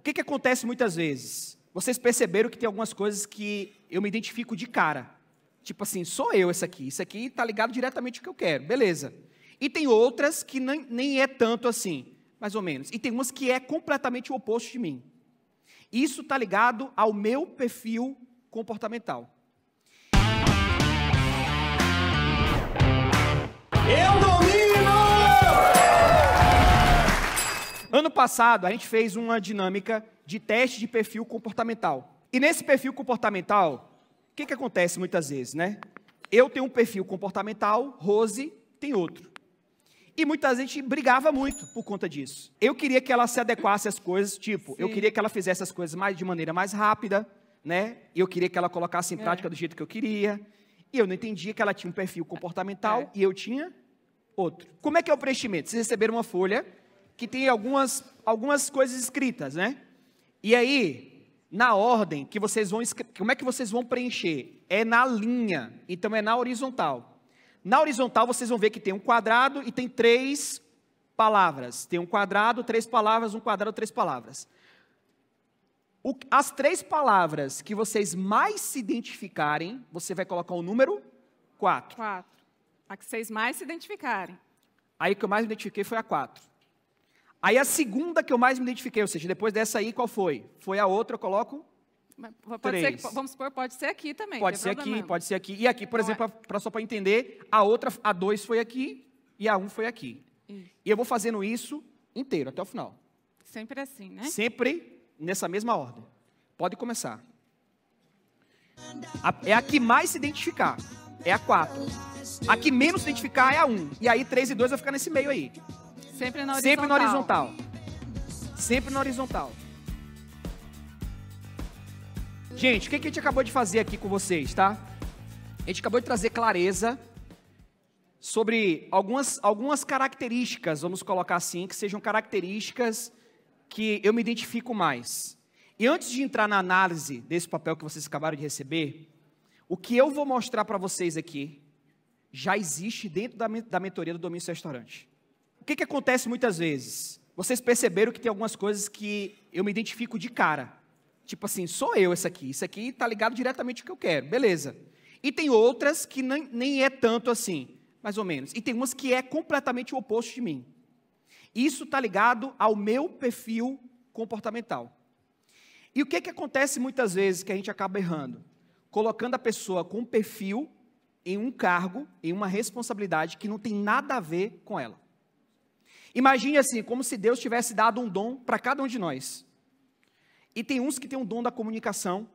o que, que acontece muitas vezes? Vocês perceberam que tem algumas coisas que eu me identifico de cara. Tipo assim, sou eu essa aqui. Isso aqui está ligado diretamente ao que eu quero. Beleza. E tem outras que nem, nem é tanto assim, mais ou menos. E tem umas que é completamente o oposto de mim. Isso está ligado ao meu perfil comportamental. ano passado, a gente fez uma dinâmica de teste de perfil comportamental. E nesse perfil comportamental, o que, que acontece muitas vezes, né? Eu tenho um perfil comportamental, Rose tem outro. E muitas gente brigava muito por conta disso. Eu queria que ela se adequasse às coisas, tipo, Sim. eu queria que ela fizesse as coisas mais, de maneira mais rápida, né? Eu queria que ela colocasse em é. prática do jeito que eu queria. E eu não entendia que ela tinha um perfil comportamental é. e eu tinha outro. Como é que é o preenchimento? Vocês receberam uma folha que tem algumas, algumas coisas escritas, né? E aí, na ordem que vocês vão, como é que vocês vão preencher? É na linha, então é na horizontal. Na horizontal vocês vão ver que tem um quadrado e tem três palavras. Tem um quadrado, três palavras, um quadrado, três palavras. O, as três palavras que vocês mais se identificarem, você vai colocar o número 4. 4. A que vocês mais se identificarem. Aí que eu mais me identifiquei foi a 4. Aí a segunda que eu mais me identifiquei, ou seja, depois dessa aí, qual foi? Foi a outra, eu coloco. três. Ser, vamos supor, pode ser aqui também. Pode ser aqui, pode ser aqui. E aqui, por é. exemplo, pra, só para entender, a outra, a dois foi aqui e a um foi aqui. Isso. E eu vou fazendo isso inteiro, até o final. Sempre assim, né? Sempre nessa mesma ordem. Pode começar. A, é a que mais se identificar. É a 4. A que menos se identificar é a 1. Um. E aí 3 e 2 vai ficar nesse meio aí. Sempre na horizontal. Sempre na horizontal. Sempre na horizontal. Gente, o que a gente acabou de fazer aqui com vocês, tá? A gente acabou de trazer clareza sobre algumas, algumas características, vamos colocar assim, que sejam características que eu me identifico mais. E antes de entrar na análise desse papel que vocês acabaram de receber, o que eu vou mostrar para vocês aqui já existe dentro da, da mentoria do Domínio Restaurante o que, que acontece muitas vezes? Vocês perceberam que tem algumas coisas que eu me identifico de cara. Tipo assim, sou eu esse aqui, isso aqui está ligado diretamente ao que eu quero, beleza. E tem outras que nem, nem é tanto assim, mais ou menos. E tem umas que é completamente o oposto de mim. Isso está ligado ao meu perfil comportamental. E o que, que acontece muitas vezes que a gente acaba errando? Colocando a pessoa com perfil em um cargo, em uma responsabilidade que não tem nada a ver com ela. Imagine assim, como se Deus tivesse dado um dom para cada um de nós. E tem uns que têm um dom da comunicação,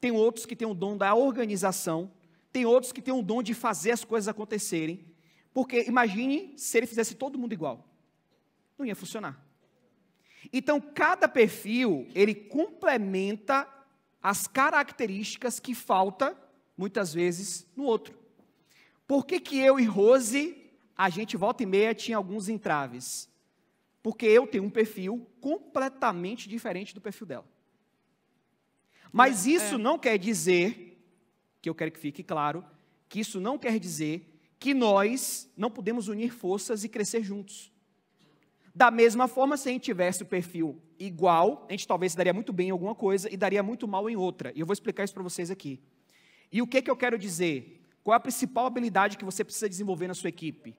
tem outros que têm um dom da organização, tem outros que têm um dom de fazer as coisas acontecerem. Porque imagine se ele fizesse todo mundo igual. Não ia funcionar. Então, cada perfil, ele complementa as características que falta, muitas vezes, no outro. Por que, que eu e Rose a gente volta e meia tinha alguns entraves. Porque eu tenho um perfil completamente diferente do perfil dela. Mas é, isso é. não quer dizer, que eu quero que fique claro, que isso não quer dizer que nós não podemos unir forças e crescer juntos. Da mesma forma, se a gente tivesse o perfil igual, a gente talvez daria muito bem em alguma coisa e daria muito mal em outra. E eu vou explicar isso para vocês aqui. E o que, que eu quero dizer? Qual é a principal habilidade que você precisa desenvolver na sua equipe?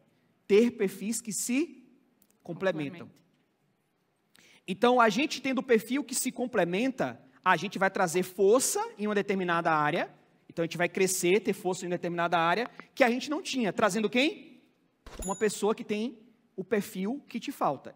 ter perfis que se complementam. Então, a gente tendo o perfil que se complementa, a gente vai trazer força em uma determinada área. Então, a gente vai crescer, ter força em uma determinada área que a gente não tinha. Trazendo quem? Uma pessoa que tem o perfil que te falta.